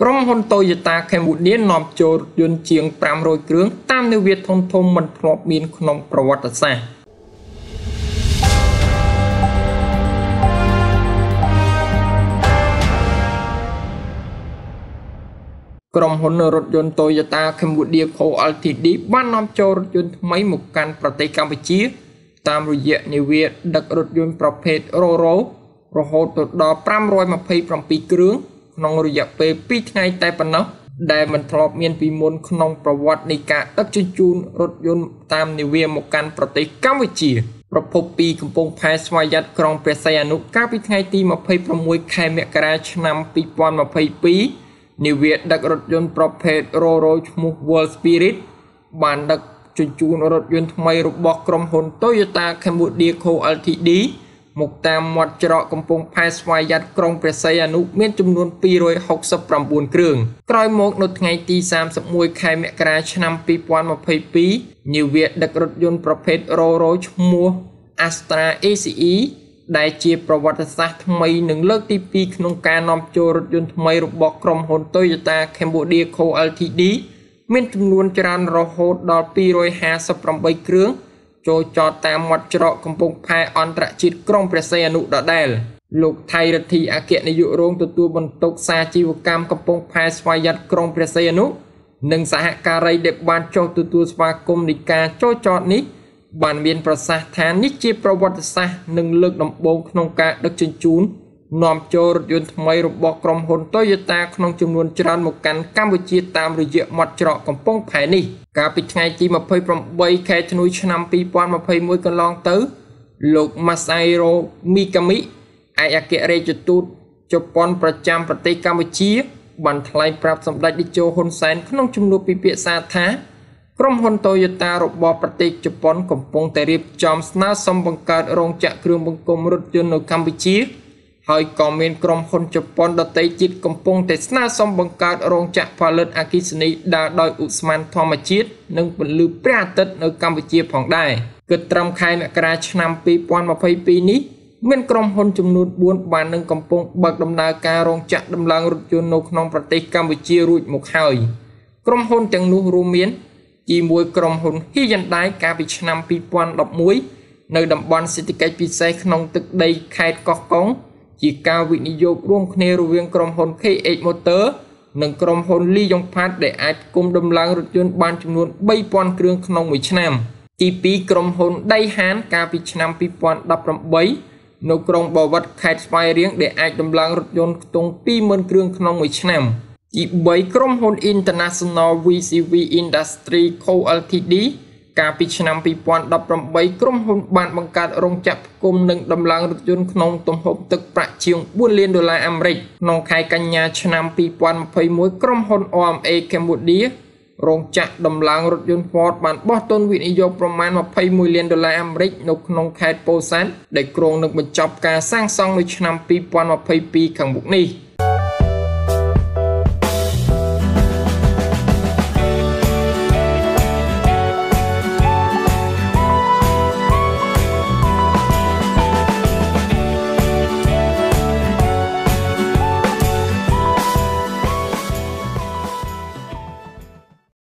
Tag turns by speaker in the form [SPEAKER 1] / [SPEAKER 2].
[SPEAKER 1] ក្រុមហ៊ុន Toyota Cambodia នាំចូលរថយន្តជាង500គ្រឿងតាមនាវាធំធំមិនធ្លាប់មានក្នុងប្រវត្តិសាស្ត្រក្រុមហ៊ុនរថយន្ត Toyota Cambodia Co Ltd បាននាំចូលរថយន្តថ្មីមកកាន់ប្រទេសកម្ពុជា តាមរយៈនាវាដឹករថយន្តប្រភេទ RoRo រហូតដល់527គ្រឿងក្នុងរយៈពេល2ថ្ងៃតែប៉ុណ្ណោះដែលមិនធ្លាប់មានពីមុនក្នុងប្រវត្តិនៃការដឹកជញ្ជូនរថយន្តតាមនាវាមកកាន់ប្រទេសកម្ពុជាប្រភពពីកំពង់ផែស្វយ័តក្រុងព្រះសីហនុកាលពីថ្ងៃទី26ខែមករាឆ្នាំ2022នាវាដឹករថយន្តប្រភេទ RoRo ឈ្មោះ World Spirit បានដឹកជញ្ជូនរថយន្តថ្មីរបស់ក្រុមហ៊ុន Toyota Cambodia Co Ltd មកតាមមាត់ច្រកកំពង់ផែស្វ័យយ័តក្រុងព្រះសីហនុមានចំនួន269គ្រឿងក្រោយមកនៅថ្ងៃទី31ខែមករាឆ្នាំ2022នាវាដឹករថយន្តប្រភេទ RoRo ឈ្មោះ Astra ACE ដែលជា ប្រវត្តិសាស្ត្រថ្មី និងលើកទី2ក្នុងការនាំចូលរថយន្តថ្មីរបស់ក្រុមហ៊ុន Toyota Cambodia Co Ltd មាន ចំនួនច្រើនរហូតដល់258គ្រឿងចូលចតតាមមាត់ច្រកកំពង់ផែអន្តរជាតិក្រុងព្រះសីហនុដដែលលោកថៃរដ្ឋីអគ្គនាយករងទទួលបន្ទុកសាជីវកម្មកំពង់ផែស្វយ័តក្រុងព្រះសីហនុនិងសហការីដែលបានចុះទទួលស្វាគមន៍នៃការចូលចតនេះ បានមានប្រសាសន៍ថានេះជាប្រវត្តិសាស្ត្រនិងលើកដំបូងក្នុងការដឹកជញ្ជូននាំចូលរថយន្តថ្មីរបស់ក្រុមហ៊ុន Toyota ក្នុងចំនួនច្រើនមកកាន់កម្ពុជាតាមរយៈមាត់ច្រកកំពង់ផែនេះកាលពីថ្ងៃទី28ខែធ្នូឆ្នាំ2021កន្លងទៅលោក Masairo Mikami ឯកអគ្គរដ្ឋទូតជប៉ុនប្រចាំប្រទេសកម្ពុជាបានថ្លែងប្រាប់សម្ដេចតេជោហ៊ុនសែនក្នុងជំនួបពិភាក្សាថាក្រុមហ៊ុន Toyota របស់ប្រទេសជប៉ុនកំពុងតែរៀបចំស្នើសុំបង្កើតរោងចក្រគ្រឿងបង្គុំរថយន្តនៅកម្ពុជាហើយក៏មានក្រុមហ៊ុនជប៉ុនដទៃទៀតកំពុងតែស្នើសុំបង្កើតរោងចក្រផលិតអគ្គិសនីដើរដោយឧស្ម័នធម្មជាតិនិងពន្លឺព្រះអាទិត្យនៅកម្ពុជាផងដែរគិតត្រឹមខែមករាឆ្នាំ2022នេះមានក្រុមហ៊ុនចំនួន4បាននឹងកំពុងបើកដំណើរការរោងចក្រដំឡើងរថយន្តនៅក្នុងប្រទេសកម្ពុជារួចមកហើយក្រុមហ៊ុនទាំងនោះរួមមានទី1ក្រុមហ៊ុន Hyundai កាលពីឆ្នាំ2011នៅតំបន់សេដ្ឋកិច្ចពិសេសក្នុងទឹកដីខេត្តកោះកុងជាការវិនិយោគរួមគ្នារវាងក្រុមហ៊ុន KH Motor និងក្រុមហ៊ុន Li Yongphat ដែលអាចគុំដំឡើងរថយន្តបានចំនួន3000គ្រឿងក្នុងមួយឆ្នាំទី2ក្រុមហ៊ុនដៃហានកាលពីឆ្នាំ2018នៅក្រុងបវត្តខេត្តស្វាយរៀងដែលអាចដំឡើងរថយន្តខ្ទង់20000គ្រឿងក្នុងមួយឆ្នាំទី3ក្រុមហ៊ុន International VCV Industry Co Ltd កាលពីឆ្នាំ2018ក្រុមហ៊ុនបានបង្កើតរោងចក្រផ្គុំនិងដំឡើងរថយន្តក្នុងទំហំទឹកប្រាក់ជាង4លានដុល្លារអាមេរិកក្នុងខែកញ្ញាឆ្នាំ2021ក្រុមហ៊ុន OMA Cambodia រោងចក្រដំឡើងរថយន្ត Ford បានបោះទុនវិនិយោគប្រមាណ21លានដុល្លារអាមេរិកនៅក្នុងខេត្តពោធិ៍សាត់ដែលក្រុងនឹងបញ្ចប់ការសាងសង់នៅឆ្នាំ2022ខាងមុខនេះ។